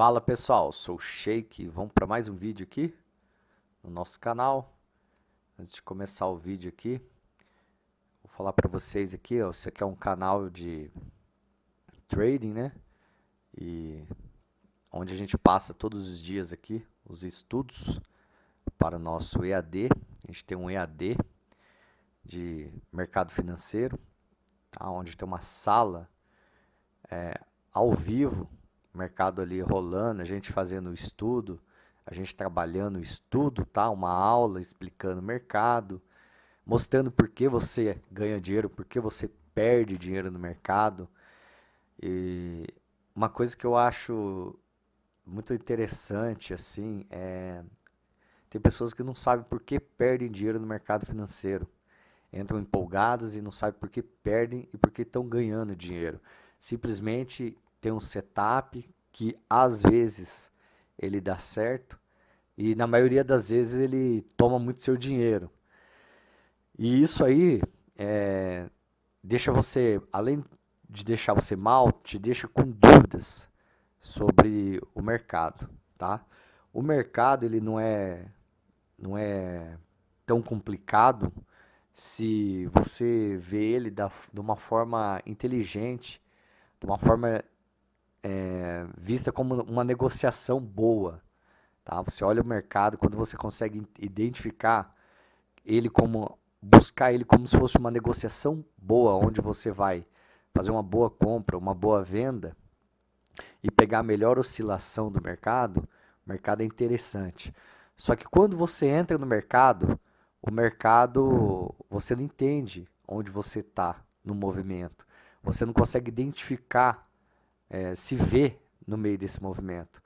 Fala pessoal, sou o Shake, vamos para mais um vídeo aqui no nosso canal. Antes de começar o vídeo aqui, vou falar para vocês aqui, ó, aqui é um canal de trading, né? E onde a gente passa todos os dias aqui os estudos para o nosso EAD. A gente tem um EAD de mercado financeiro, tá? onde tem uma sala é, ao vivo mercado ali rolando, a gente fazendo o estudo, a gente trabalhando o estudo, tá? Uma aula explicando o mercado, mostrando por que você ganha dinheiro, por que você perde dinheiro no mercado. E uma coisa que eu acho muito interessante assim é tem pessoas que não sabem por que perdem dinheiro no mercado financeiro. Entram empolgadas e não sabem por que perdem e por que estão ganhando dinheiro. Simplesmente tem um setup que às vezes ele dá certo e na maioria das vezes ele toma muito seu dinheiro. E isso aí é, deixa você, além de deixar você mal, te deixa com dúvidas sobre o mercado, tá? O mercado ele não é não é tão complicado se você vê ele da, de uma forma inteligente, de uma forma é, vista como uma negociação boa. Tá? Você olha o mercado, quando você consegue identificar ele como. buscar ele como se fosse uma negociação boa, onde você vai fazer uma boa compra, uma boa venda e pegar a melhor oscilação do mercado, o mercado é interessante. Só que quando você entra no mercado, o mercado você não entende onde você está no movimento. Você não consegue identificar é, se vê no meio desse movimento.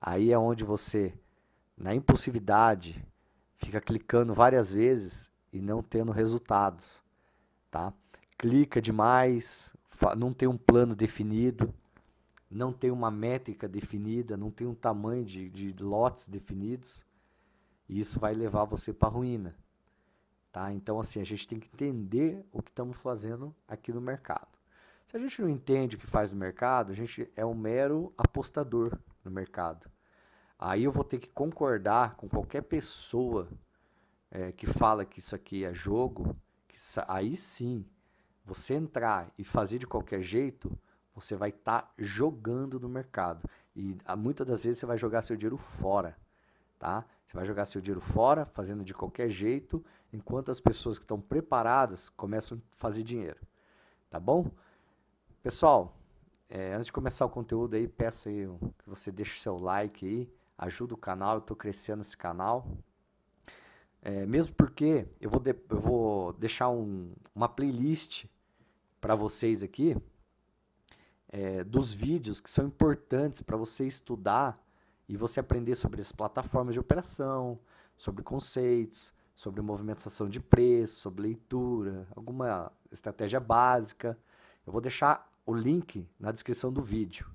Aí é onde você, na impulsividade, fica clicando várias vezes e não tendo resultados, tá? Clica demais, não tem um plano definido, não tem uma métrica definida, não tem um tamanho de, de lotes definidos, e isso vai levar você para ruína, tá? Então assim a gente tem que entender o que estamos fazendo aqui no mercado. Se a gente não entende o que faz no mercado, a gente é um mero apostador no mercado. Aí eu vou ter que concordar com qualquer pessoa é, que fala que isso aqui é jogo, que aí sim, você entrar e fazer de qualquer jeito, você vai estar tá jogando no mercado. E ah, muitas das vezes você vai jogar seu dinheiro fora, tá? Você vai jogar seu dinheiro fora, fazendo de qualquer jeito, enquanto as pessoas que estão preparadas começam a fazer dinheiro, tá bom? Pessoal, é, antes de começar o conteúdo aí, peço aí que você deixe o seu like aí, ajuda o canal, eu estou crescendo esse canal. É, mesmo porque eu vou, de, eu vou deixar um, uma playlist para vocês aqui é, dos vídeos que são importantes para você estudar e você aprender sobre as plataformas de operação, sobre conceitos, sobre movimentação de preço, sobre leitura, alguma estratégia básica. Eu vou deixar o link na descrição do vídeo.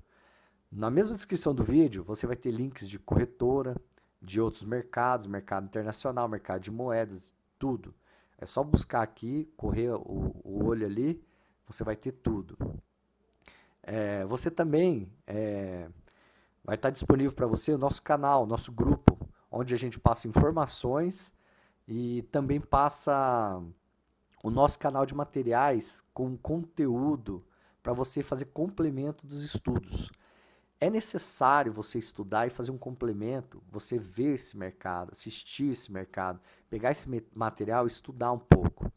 Na mesma descrição do vídeo, você vai ter links de corretora, de outros mercados, mercado internacional, mercado de moedas, tudo. É só buscar aqui, correr o, o olho ali, você vai ter tudo. É, você também é, vai estar disponível para você o nosso canal, nosso grupo, onde a gente passa informações e também passa o nosso canal de materiais com conteúdo para você fazer complemento dos estudos. É necessário você estudar e fazer um complemento, você ver esse mercado, assistir esse mercado, pegar esse material e estudar um pouco.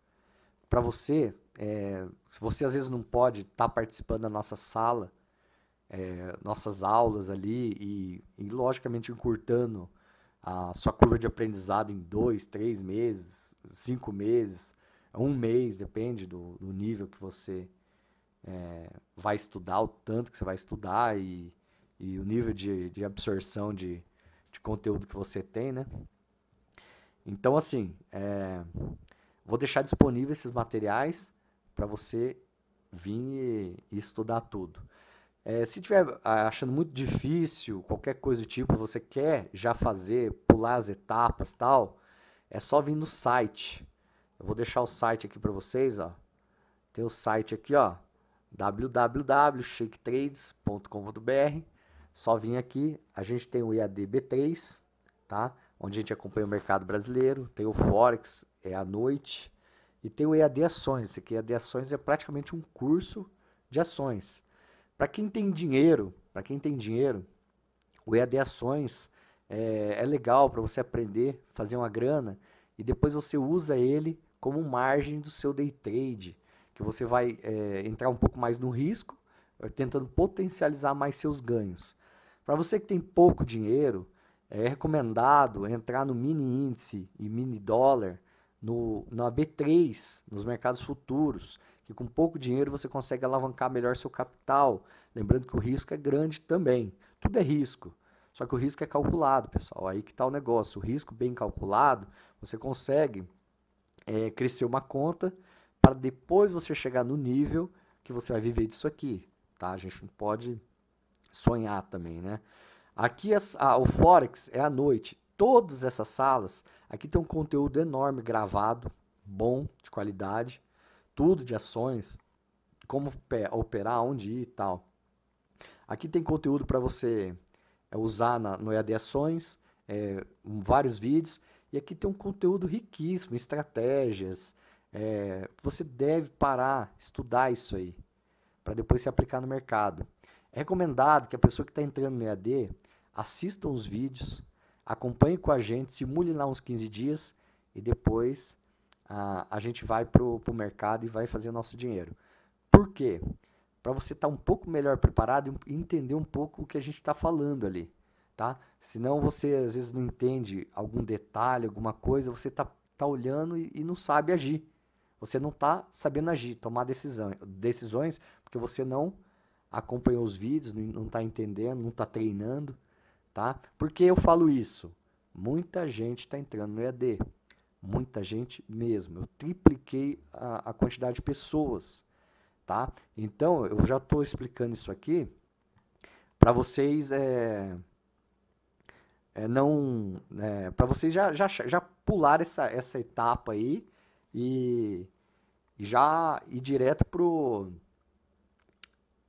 Para você, é, se você às vezes não pode estar tá participando da nossa sala, é, nossas aulas ali e, e, logicamente encurtando a sua curva de aprendizado em dois, três meses, cinco meses, um mês, depende do, do nível que você é, vai estudar o tanto que você vai estudar e, e o nível de, de absorção de, de conteúdo que você tem, né? Então, assim, é, vou deixar disponível esses materiais para você vir e, estudar tudo. É, se tiver achando muito difícil, qualquer coisa do tipo, você quer já fazer, pular as etapas tal, é só vir no site. Eu vou deixar o site aqui para vocês, ó. Tem o site aqui, ó www.shaketrades.com.br. Só vim aqui, a gente tem o IADB3, tá? Onde a gente acompanha o mercado brasileiro, tem o Forex, é à noite, e tem o EAD Ações. Esse aqui, EAD Ações é praticamente um curso de ações. Para quem tem dinheiro, para quem tem dinheiro, o EAD Ações é, é legal para você aprender, fazer uma grana, e depois você usa ele como margem do seu day trade que você vai é, entrar um pouco mais no risco, eh, tentando potencializar mais seus ganhos. Para você que tem pouco dinheiro, é recomendado entrar no mini índice e mini dólar no, na B3, nos mercados futuros, que com pouco dinheiro você consegue alavancar melhor seu capital. Lembrando que o risco é grande também. Tudo é risco. Só que o risco é calculado, pessoal. Aí que está o negócio. O risco bem calculado, você consegue é, crescer uma conta para depois você chegar no nível que você vai viver disso aqui, tá? A gente não pode sonhar também, né? Aqui as, a, o Forex é à noite. Todas essas salas, aqui tem um conteúdo enorme gravado, bom, de qualidade, tudo de ações, como operar, onde ir e tal. Aqui tem conteúdo para você é, usar na, no EAD Ações, é, vários vídeos, e aqui tem um conteúdo riquíssimo, estratégias, é, você deve parar, estudar isso aí, para depois se aplicar no mercado. É recomendado que a pessoa que está entrando no EAD assista os vídeos, acompanhe com a gente, simule lá uns 15 dias e depois a, a gente vai para o mercado e vai fazer nosso dinheiro. Por quê? Para você estar tá um pouco melhor preparado e entender um pouco o que a gente está falando ali. Tá? Senão você às vezes não entende algum detalhe, alguma coisa, você está tá olhando e, e não sabe agir. Você não está sabendo agir, tomar decisão, decisões, porque você não acompanhou os vídeos, não está entendendo, não está treinando, tá? Por que eu falo isso? Muita gente está entrando no EAD, muita gente mesmo. Eu tripliquei a, a quantidade de pessoas, tá? Então, eu já estou explicando isso aqui para vocês é, é não é, para vocês já, já, já pular essa, essa etapa aí e já ir direto pro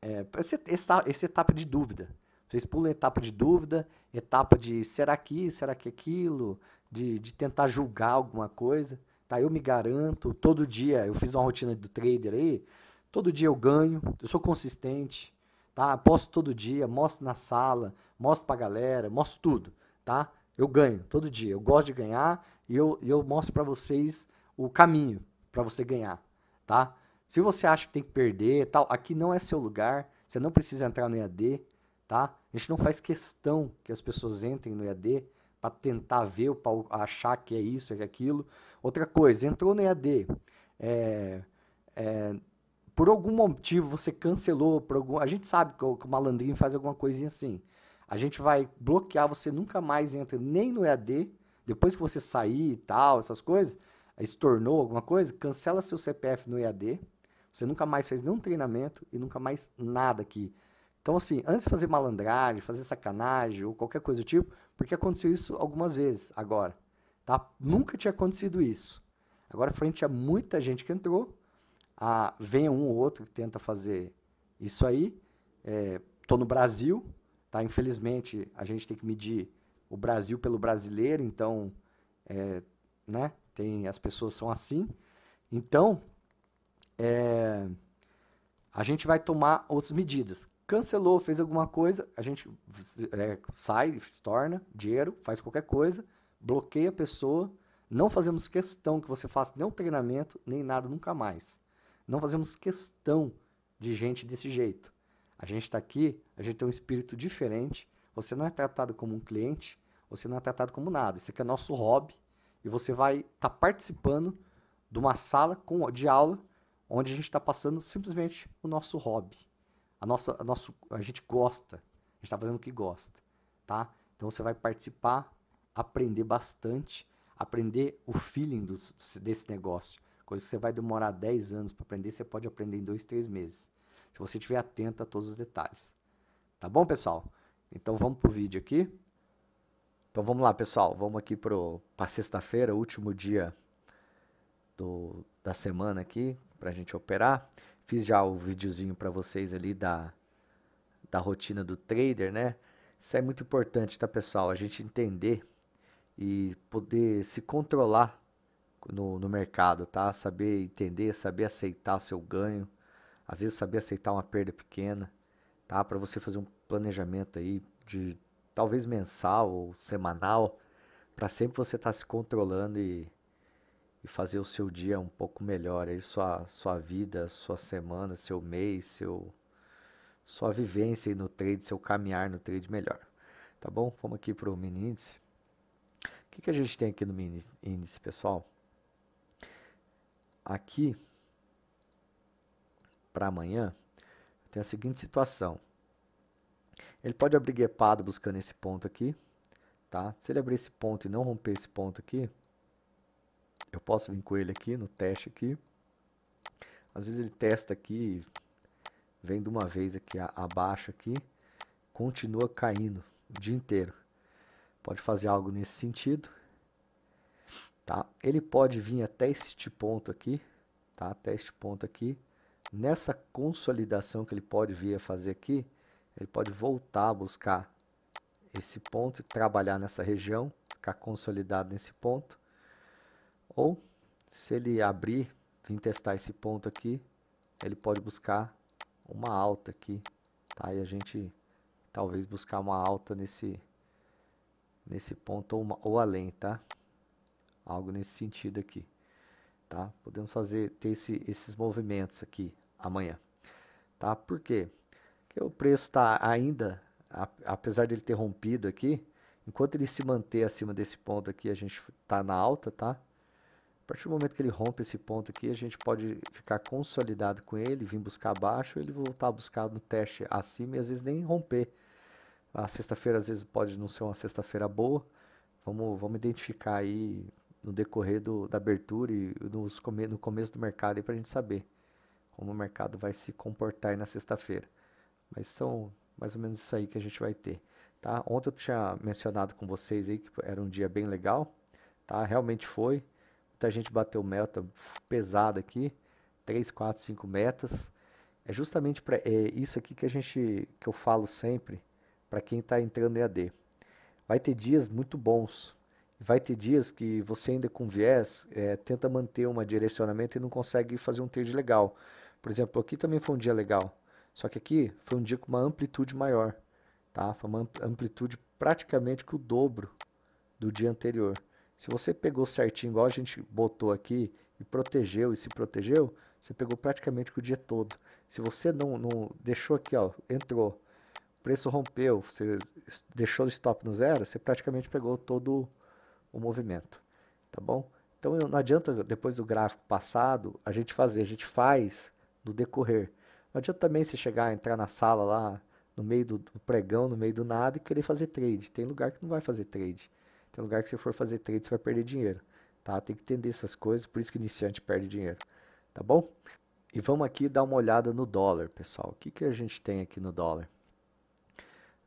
é, essa, essa, essa etapa de dúvida. Vocês pulam etapa de dúvida, etapa de será que, será que aquilo, de, de tentar julgar alguma coisa. Tá, eu me garanto, todo dia eu fiz uma rotina do trader aí, todo dia eu ganho, eu sou consistente, tá? Posto todo dia, mostro na sala, mostro pra galera, mostro tudo, tá? Eu ganho todo dia, eu gosto de ganhar e eu, eu mostro para vocês o caminho para você ganhar, tá? Se você acha que tem que perder, tal, aqui não é seu lugar, você não precisa entrar no EAD, tá? A gente não faz questão que as pessoas entrem no EAD para tentar ver para achar que é isso, é aquilo. Outra coisa, entrou no EAD, é, é, por algum motivo você cancelou, por algum, a gente sabe que o, que o malandrinho faz alguma coisinha assim. A gente vai bloquear, você nunca mais entra nem no EAD, depois que você sair e tal, essas coisas, estornou alguma coisa, cancela seu CPF no EAD. Você nunca mais fez nenhum treinamento e nunca mais nada aqui. Então, assim, antes de fazer malandragem, fazer sacanagem ou qualquer coisa do tipo, porque aconteceu isso algumas vezes agora. Tá? Nunca tinha acontecido isso. Agora, frente a muita gente que entrou, a, vem um ou outro que tenta fazer isso aí. Estou é, no Brasil, tá? infelizmente a gente tem que medir o Brasil pelo brasileiro, então, é, né? Tem, as pessoas são assim. Então, é, a gente vai tomar outras medidas. Cancelou, fez alguma coisa, a gente é, sai, torna dinheiro, faz qualquer coisa, bloqueia a pessoa. Não fazemos questão que você faça nenhum treinamento, nem nada nunca mais. Não fazemos questão de gente desse jeito. A gente está aqui, a gente tem um espírito diferente. Você não é tratado como um cliente, você não é tratado como nada. Isso aqui é nosso hobby, e você vai estar tá participando de uma sala com, de aula onde a gente está passando simplesmente o nosso hobby. A, nossa, a, nosso, a gente gosta, a gente está fazendo o que gosta, tá? Então você vai participar, aprender bastante, aprender o feeling do, desse negócio. Coisa que você vai demorar 10 anos para aprender, você pode aprender em 2, 3 meses. Se você estiver atento a todos os detalhes. Tá bom, pessoal? Então vamos para o vídeo aqui. Então vamos lá, pessoal. Vamos aqui para sexta-feira, último dia do, da semana aqui, para a gente operar. Fiz já o videozinho para vocês ali da, da rotina do trader, né? Isso é muito importante, tá, pessoal? A gente entender e poder se controlar no, no mercado, tá? Saber entender, saber aceitar seu ganho, às vezes saber aceitar uma perda pequena, tá? Para você fazer um planejamento aí de talvez mensal ou semanal, para sempre você estar tá se controlando e, e, fazer o seu dia um pouco melhor, aí sua, sua vida, sua semana, seu mês, seu, sua vivência no trade, seu caminhar no trade melhor. Tá bom? Vamos aqui para o mini índice. O que, que a gente tem aqui no mini índice, pessoal? Aqui, para amanhã, tem a seguinte situação. Ele pode abrir guepado buscando esse ponto aqui, tá? Se ele abrir esse ponto e não romper esse ponto aqui, eu posso vir com ele aqui no teste aqui. Às vezes ele testa aqui, vem de uma vez aqui a, abaixo aqui, continua caindo o dia inteiro. Pode fazer algo nesse sentido, tá? Ele pode vir até este ponto aqui, tá? Até este ponto aqui. Nessa consolidação que ele pode vir a fazer aqui, ele pode voltar a buscar esse ponto e trabalhar nessa região, ficar consolidado nesse ponto. Ou, se ele abrir, vir testar esse ponto aqui, ele pode buscar uma alta aqui, tá? E a gente talvez buscar uma alta nesse, nesse ponto ou, uma, ou além, tá? Algo nesse sentido aqui, tá? Podemos fazer, ter esse, esses movimentos aqui amanhã, tá? Por quê? Porque o preço está ainda, apesar dele ter rompido aqui, enquanto ele se manter acima desse ponto aqui, a gente está na alta, tá? A partir do momento que ele rompe esse ponto aqui, a gente pode ficar consolidado com ele, vir buscar abaixo, ele voltar a buscar no teste acima e às vezes nem romper. A sexta-feira às vezes pode não ser uma sexta-feira boa. Vamos, vamos identificar aí no decorrer do, da abertura e nos come, no começo do mercado para a gente saber como o mercado vai se comportar aí na sexta-feira. Mas são mais ou menos isso aí que a gente vai ter. Tá? Ontem eu tinha mencionado com vocês aí que era um dia bem legal, tá? Realmente foi. Muita gente bateu meta pesada aqui, 3, 4, 5 metas. É justamente para é isso aqui que a gente que eu falo sempre para quem está entrando em AD. Vai ter dias muito bons. Vai ter dias que você ainda com viés é, tenta manter um direcionamento e não consegue fazer um trade legal. Por exemplo, aqui também foi um dia legal. Só que aqui foi um dia com uma amplitude maior, tá? Foi uma amplitude praticamente que o dobro do dia anterior. Se você pegou certinho, igual a gente botou aqui, e protegeu e se protegeu, você pegou praticamente o dia todo. Se você não, não deixou aqui, ó, entrou, preço rompeu, você deixou o stop no zero, você praticamente pegou todo o movimento, tá bom? Então não adianta depois do gráfico passado a gente fazer, a gente faz no decorrer. Não adianta também você chegar, entrar na sala lá, no meio do, do pregão, no meio do nada, e querer fazer trade. Tem lugar que não vai fazer trade. Tem lugar que se for fazer trade, você vai perder dinheiro. Tá? Tem que entender essas coisas, por isso que iniciante perde dinheiro. Tá bom? E vamos aqui dar uma olhada no dólar, pessoal. O que, que a gente tem aqui no dólar?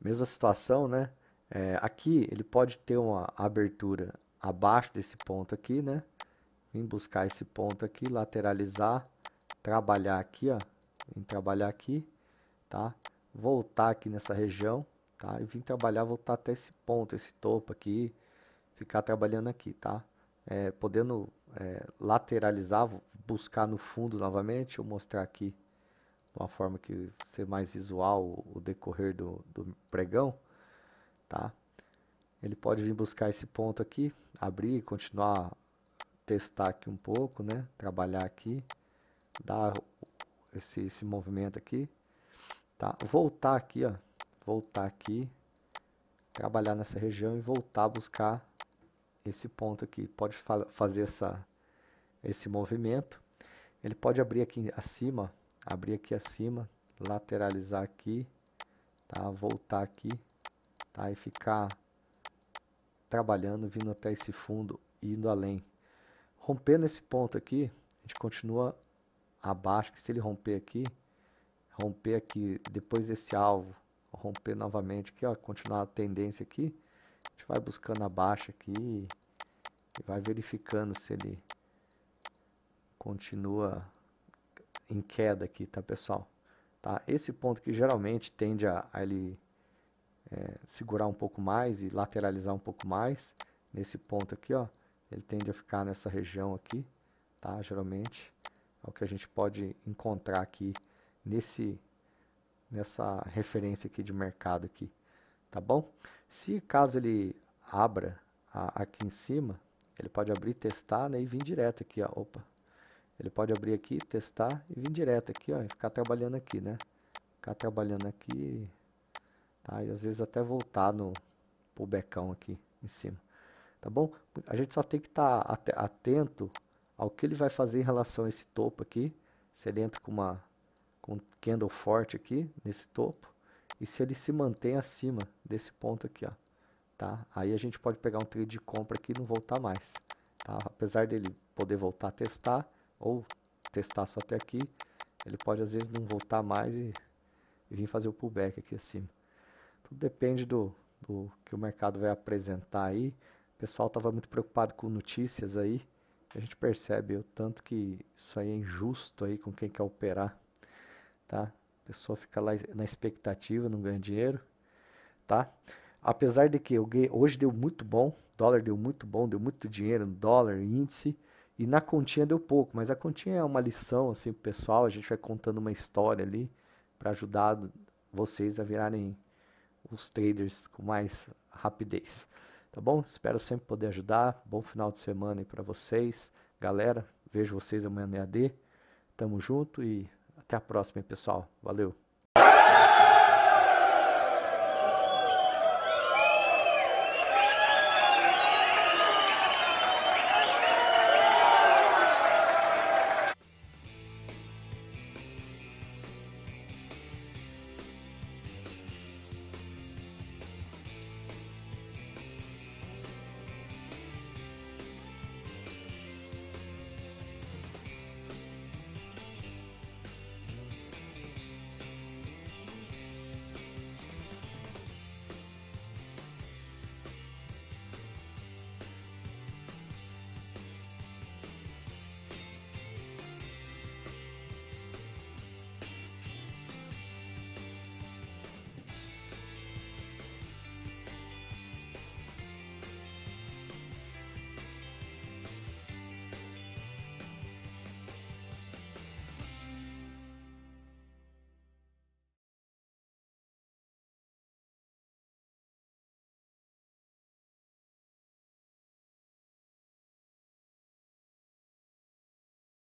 Mesma situação, né? É, aqui ele pode ter uma abertura abaixo desse ponto aqui, né? Vim buscar esse ponto aqui, lateralizar, trabalhar aqui, ó em trabalhar aqui, tá? Voltar aqui nessa região, tá? E vim trabalhar, voltar até esse ponto, esse topo aqui, ficar trabalhando aqui, tá? É, podendo é, lateralizar, buscar no fundo novamente, eu mostrar aqui de uma forma que ser mais visual o decorrer do, do pregão, tá? Ele pode vir buscar esse ponto aqui, abrir, continuar testar aqui um pouco, né? Trabalhar aqui, dar esse, esse movimento aqui, tá? Voltar aqui, ó, voltar aqui, trabalhar nessa região e voltar a buscar esse ponto aqui. Pode fa fazer essa, esse movimento. Ele pode abrir aqui acima, abrir aqui acima, lateralizar aqui, tá? Voltar aqui, tá? E ficar trabalhando, vindo até esse fundo e indo além. Rompendo esse ponto aqui, a gente continua abaixo, que se ele romper aqui, romper aqui, depois desse alvo, romper novamente aqui, ó, continuar a tendência aqui, a gente vai buscando abaixo aqui e vai verificando se ele continua em queda aqui, tá pessoal? Tá? Esse ponto que geralmente tende a, a ele é, segurar um pouco mais e lateralizar um pouco mais, nesse ponto aqui, ó, ele tende a ficar nessa região aqui, tá? Geralmente ao é que a gente pode encontrar aqui nesse nessa referência aqui de mercado aqui, tá bom? Se caso ele abra a, aqui em cima, ele pode abrir, testar, né, e vir direto aqui, ó, opa. Ele pode abrir aqui, testar e vir direto aqui, ó, e ficar trabalhando aqui, né? Ficar trabalhando aqui, tá? E às vezes até voltar no pro becão aqui em cima. Tá bom? A gente só tem que estar tá atento ao que ele vai fazer em relação a esse topo aqui, se ele entra com uma com um candle forte aqui nesse topo e se ele se mantém acima desse ponto aqui, ó, tá? Aí a gente pode pegar um trade de compra aqui e não voltar mais, tá? Apesar dele poder voltar a testar ou testar só até aqui, ele pode às vezes não voltar mais e, e vir fazer o pullback aqui acima. Tudo depende do, do que o mercado vai apresentar aí. O pessoal estava muito preocupado com notícias aí, a gente percebe o tanto que isso aí é injusto aí com quem quer operar, tá? A pessoa fica lá na expectativa, não ganha dinheiro, tá? Apesar de que hoje deu muito bom, dólar deu muito bom, deu muito dinheiro no dólar, índice, e na continha deu pouco, mas a continha é uma lição assim pessoal, a gente vai contando uma história ali para ajudar vocês a virarem os traders com mais rapidez. Tá bom? Espero sempre poder ajudar. Bom final de semana aí para vocês. Galera, vejo vocês amanhã no EAD. Tamo junto e até a próxima, pessoal. Valeu!